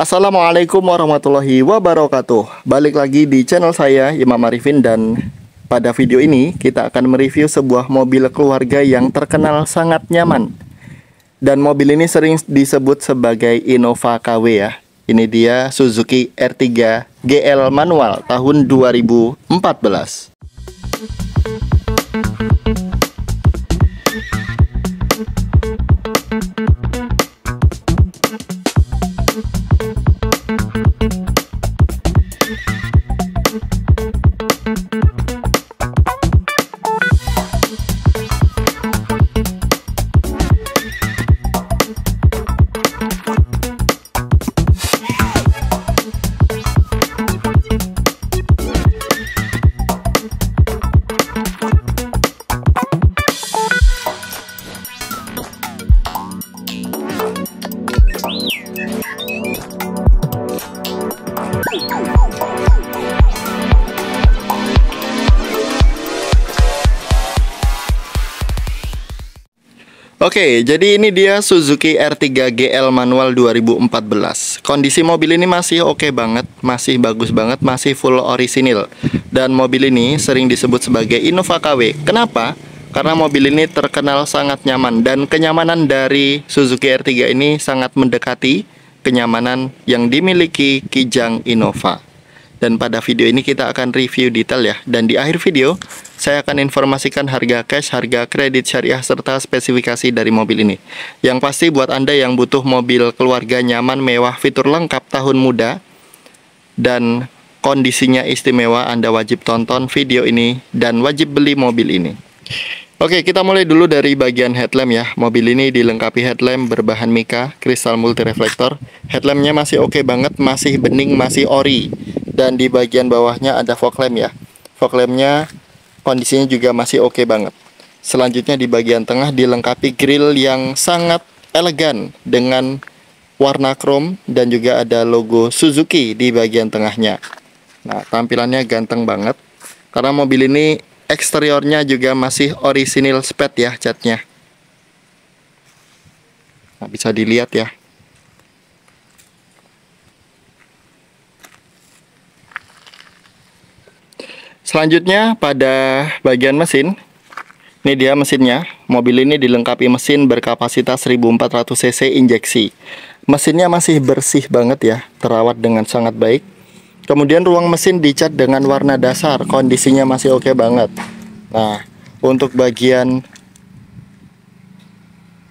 Assalamualaikum warahmatullahi wabarakatuh Balik lagi di channel saya Imam Arifin dan pada video ini kita akan mereview sebuah mobil keluarga yang terkenal sangat nyaman Dan mobil ini sering disebut sebagai Innova KW ya Ini dia Suzuki R3 GL manual tahun 2014 Oke, jadi ini dia Suzuki R3 GL manual 2014. Kondisi mobil ini masih oke okay banget, masih bagus banget, masih full orisinil. Dan mobil ini sering disebut sebagai Innova KW. Kenapa? Karena mobil ini terkenal sangat nyaman dan kenyamanan dari Suzuki R3 ini sangat mendekati kenyamanan yang dimiliki Kijang Innova. Dan pada video ini kita akan review detail ya. Dan di akhir video saya akan informasikan harga cash, harga kredit syariah, serta spesifikasi dari mobil ini. Yang pasti buat Anda yang butuh mobil keluarga nyaman, mewah, fitur lengkap, tahun muda, dan kondisinya istimewa, Anda wajib tonton video ini dan wajib beli mobil ini. Oke, kita mulai dulu dari bagian headlamp ya. Mobil ini dilengkapi headlamp berbahan mika, kristal multireflektor. Headlampnya masih oke okay banget, masih bening, masih ori. Dan di bagian bawahnya ada fog lamp ya. Fog lampnya kondisinya juga masih oke okay banget. Selanjutnya di bagian tengah dilengkapi grill yang sangat elegan dengan warna chrome dan juga ada logo Suzuki di bagian tengahnya. Nah, tampilannya ganteng banget. Karena mobil ini eksteriornya juga masih orisinil spet ya catnya. Nah, bisa dilihat ya. Selanjutnya pada bagian mesin. Ini dia mesinnya. Mobil ini dilengkapi mesin berkapasitas 1400 cc injeksi. Mesinnya masih bersih banget ya, terawat dengan sangat baik. Kemudian ruang mesin dicat dengan warna dasar, kondisinya masih oke okay banget. Nah, untuk bagian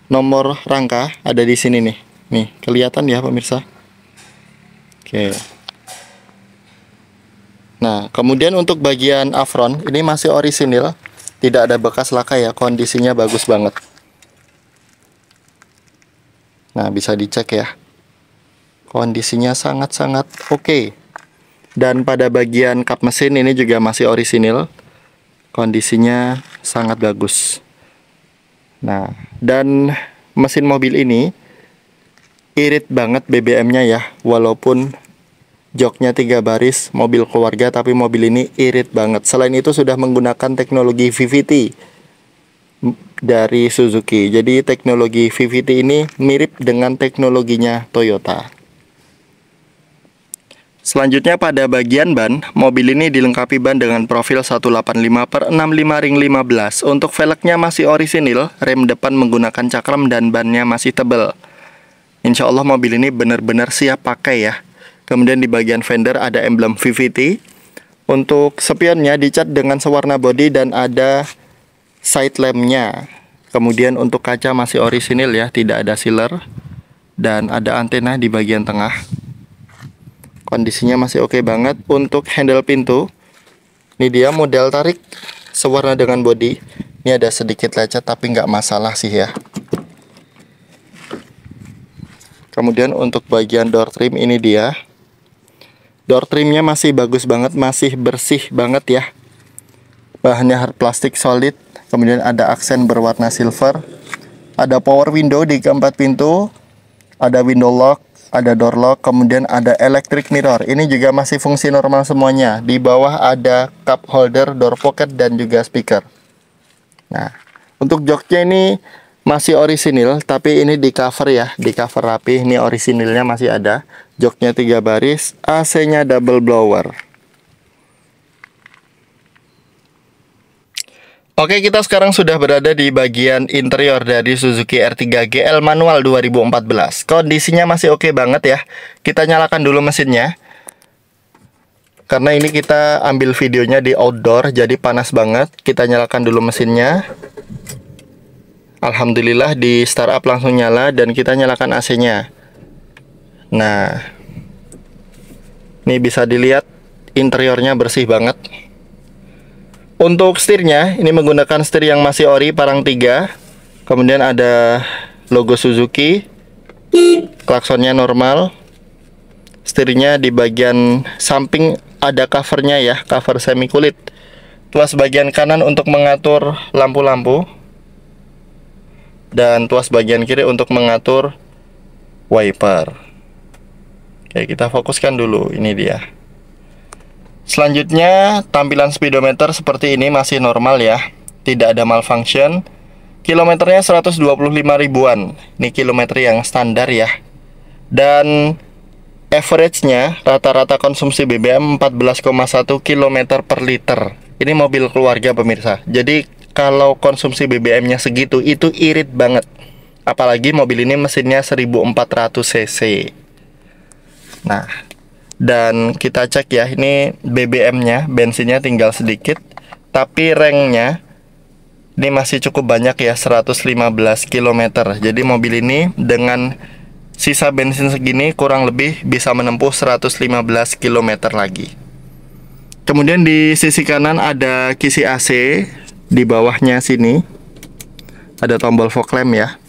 nomor rangka ada di sini nih. Nih, kelihatan ya pemirsa. Oke. Okay. Nah, kemudian untuk bagian afron, ini masih orisinil, tidak ada bekas laka ya, kondisinya bagus banget. Nah, bisa dicek ya. Kondisinya sangat-sangat oke. Okay. Dan pada bagian kap mesin ini juga masih orisinil. Kondisinya sangat bagus. Nah, dan mesin mobil ini irit banget BBM-nya ya, walaupun joknya tiga baris, mobil keluarga tapi mobil ini irit banget. Selain itu sudah menggunakan teknologi VVT dari Suzuki. Jadi teknologi VVT ini mirip dengan teknologinya Toyota. Selanjutnya pada bagian ban, mobil ini dilengkapi ban dengan profil 185 per 65 ring 15. Untuk velgnya masih orisinil, rem depan menggunakan cakram dan bannya masih tebal. Insya Allah mobil ini benar-benar siap pakai ya. Kemudian di bagian fender ada emblem VVT. Untuk spionnya dicat dengan sewarna body dan ada side lampnya. Kemudian untuk kaca masih orisinil ya, tidak ada sealer. Dan ada antena di bagian tengah. Kondisinya masih oke okay banget. Untuk handle pintu, ini dia model tarik sewarna dengan body. Ini ada sedikit lecet tapi nggak masalah sih ya. Kemudian untuk bagian door trim ini dia Door trimnya masih bagus banget, masih bersih banget ya. Bahannya hard plastik solid, kemudian ada aksen berwarna silver. Ada power window di keempat pintu, ada window lock, ada door lock, kemudian ada electric mirror. Ini juga masih fungsi normal semuanya. Di bawah ada cup holder, door pocket, dan juga speaker. Nah, untuk joknya ini masih orisinil, tapi ini di cover ya, di cover rapi. Ini orisinilnya masih ada joknya tiga baris, AC-nya double blower. Oke, kita sekarang sudah berada di bagian interior dari Suzuki R3 GL manual 2014. Kondisinya masih oke banget ya. Kita nyalakan dulu mesinnya. Karena ini kita ambil videonya di outdoor, jadi panas banget. Kita nyalakan dulu mesinnya. Alhamdulillah di startup langsung nyala dan kita nyalakan AC-nya. Nah, ini bisa dilihat interiornya bersih banget. Untuk setirnya, ini menggunakan setir yang masih ori parang 3. Kemudian ada logo Suzuki. Klaksonnya normal. Setirnya di bagian samping ada covernya ya, cover semi kulit. Tuas bagian kanan untuk mengatur lampu-lampu. Dan tuas bagian kiri untuk mengatur wiper. Oke, kita fokuskan dulu. Ini dia. Selanjutnya, tampilan speedometer seperti ini masih normal ya. Tidak ada malfunction. Kilometernya 125 ribuan. Ini kilometer yang standar ya. Dan average-nya rata-rata konsumsi BBM 14,1 km per liter. Ini mobil keluarga pemirsa. Jadi kalau konsumsi BBM-nya segitu itu irit banget. Apalagi mobil ini mesinnya 1400 cc. Nah, dan kita cek ya ini BBM-nya, bensinnya tinggal sedikit, tapi range-nya ini masih cukup banyak ya 115 km. Jadi mobil ini dengan sisa bensin segini kurang lebih bisa menempuh 115 km lagi. Kemudian di sisi kanan ada kisi AC di bawahnya sini. Ada tombol fog lamp ya.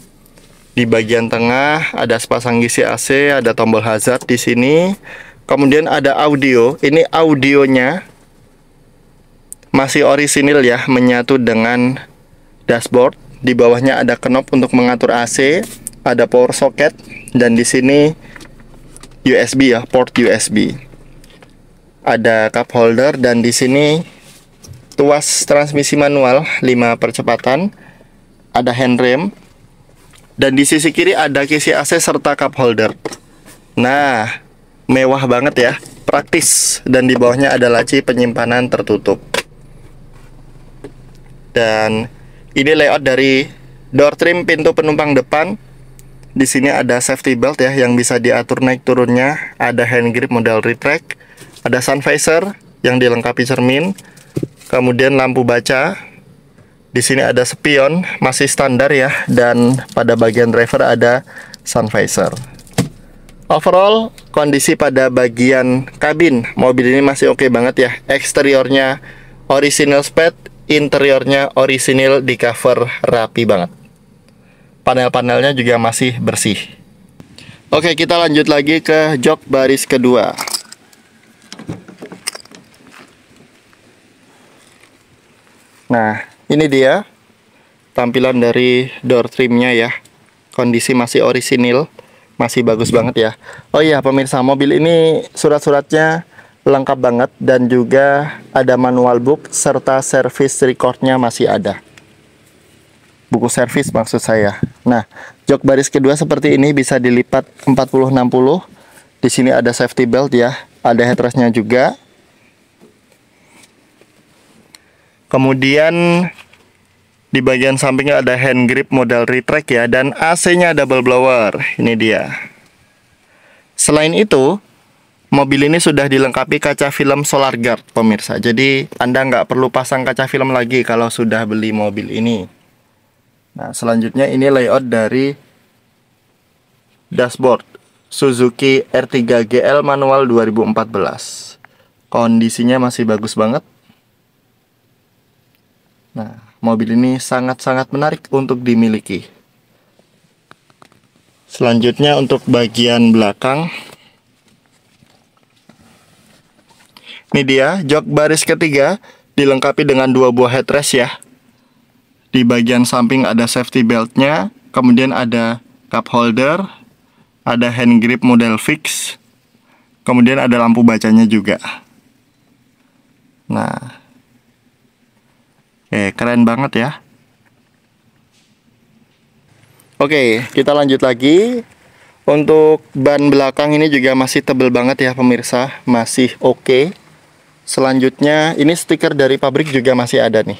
Di bagian tengah ada sepasang gisi AC, ada tombol hazard di sini. Kemudian ada audio. Ini audionya masih orisinil ya, menyatu dengan dashboard. Di bawahnya ada knob untuk mengatur AC, ada power socket dan di sini USB ya, port USB. Ada cup holder dan di sini tuas transmisi manual 5 percepatan. Ada hand rem dan di sisi kiri ada kisi AC serta cup holder. Nah, mewah banget ya, praktis. Dan di bawahnya ada laci penyimpanan tertutup. Dan ini layout dari door trim pintu penumpang depan. Di sini ada safety belt ya yang bisa diatur naik turunnya, ada hand grip model retract, ada sun visor yang dilengkapi cermin, kemudian lampu baca di sini ada spion, masih standar ya, dan pada bagian driver ada sun visor. Overall, kondisi pada bagian kabin mobil ini masih oke okay banget ya. Eksteriornya original spec, interiornya original di cover rapi banget. Panel-panelnya juga masih bersih. Oke, kita lanjut lagi ke jok baris kedua. Nah, ini dia tampilan dari door trimnya ya kondisi masih orisinil masih bagus iya. banget ya oh iya pemirsa mobil ini surat-suratnya lengkap banget dan juga ada manual book serta service recordnya masih ada buku servis maksud saya. Nah, jok baris kedua seperti ini bisa dilipat 40 60. Di sini ada safety belt ya, ada headrestnya juga. Kemudian di bagian sampingnya ada hand grip model retract ya dan AC-nya double blower. Ini dia. Selain itu, mobil ini sudah dilengkapi kaca film solar guard pemirsa. Jadi Anda nggak perlu pasang kaca film lagi kalau sudah beli mobil ini. Nah, selanjutnya ini layout dari dashboard Suzuki R3 GL manual 2014. Kondisinya masih bagus banget Nah, mobil ini sangat-sangat menarik untuk dimiliki. Selanjutnya untuk bagian belakang. Ini dia, jok baris ketiga dilengkapi dengan dua buah headrest ya. Di bagian samping ada safety beltnya, kemudian ada cup holder, ada hand grip model fix, kemudian ada lampu bacanya juga. Nah, Eh, keren banget ya. Oke, kita lanjut lagi. Untuk ban belakang ini juga masih tebel banget ya pemirsa, masih oke. Okay. Selanjutnya ini stiker dari pabrik juga masih ada nih.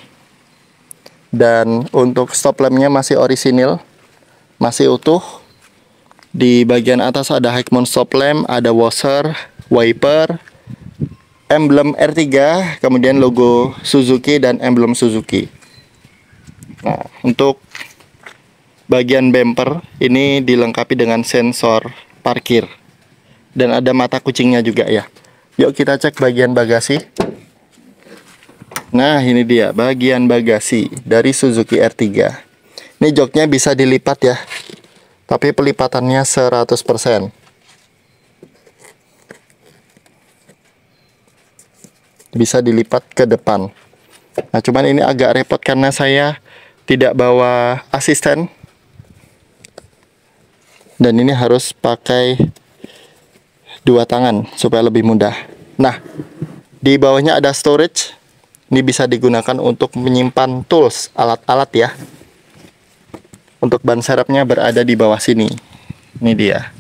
Dan untuk stop lampnya masih orisinil, masih utuh. Di bagian atas ada Hikmon stop lamp, ada washer, wiper, emblem R3 kemudian logo Suzuki dan emblem Suzuki nah untuk bagian bumper ini dilengkapi dengan sensor parkir dan ada mata kucingnya juga ya yuk kita cek bagian bagasi nah ini dia bagian bagasi dari Suzuki R3 ini joknya bisa dilipat ya tapi pelipatannya 100% bisa dilipat ke depan nah cuman ini agak repot karena saya tidak bawa asisten dan ini harus pakai dua tangan supaya lebih mudah nah di bawahnya ada storage ini bisa digunakan untuk menyimpan tools alat-alat ya untuk ban serepnya berada di bawah sini ini dia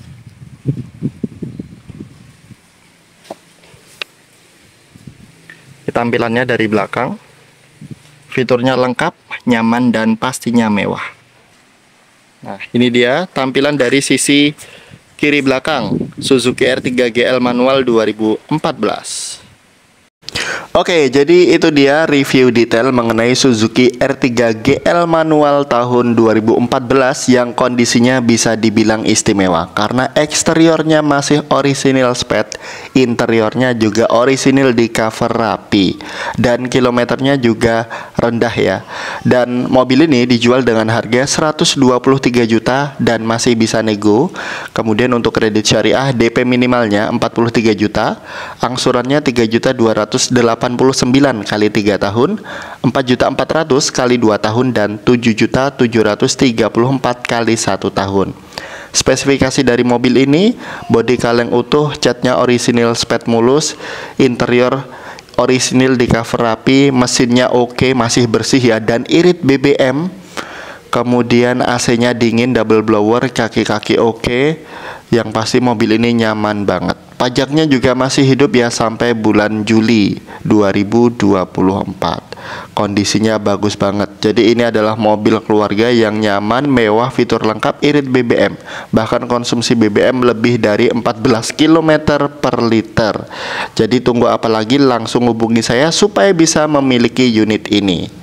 tampilannya dari belakang fiturnya lengkap nyaman dan pastinya mewah nah ini dia tampilan dari sisi kiri belakang Suzuki R3 GL manual 2014 Oke, jadi itu dia review detail mengenai Suzuki R3 GL manual tahun 2014 yang kondisinya bisa dibilang istimewa karena eksteriornya masih orisinil spet, interiornya juga orisinil di cover rapi dan kilometernya juga rendah ya. Dan mobil ini dijual dengan harga 123 juta dan masih bisa nego. Kemudian untuk kredit syariah DP minimalnya 43 juta, angsurannya 3 juta 208 89 kali 3 tahun, juta 4.400 kali 2 tahun dan juta 7.734 kali 1 tahun. Spesifikasi dari mobil ini, bodi kaleng utuh, catnya orisinil spet mulus, interior orisinil di cover rapi, mesinnya oke, masih bersih ya dan irit BBM. Kemudian AC-nya dingin double blower, kaki-kaki oke. okay yang pasti mobil ini nyaman banget. Pajaknya juga masih hidup ya sampai bulan Juli 2024. Kondisinya bagus banget. Jadi ini adalah mobil keluarga yang nyaman, mewah, fitur lengkap, irit BBM. Bahkan konsumsi BBM lebih dari 14 km per liter. Jadi tunggu apa lagi langsung hubungi saya supaya bisa memiliki unit ini.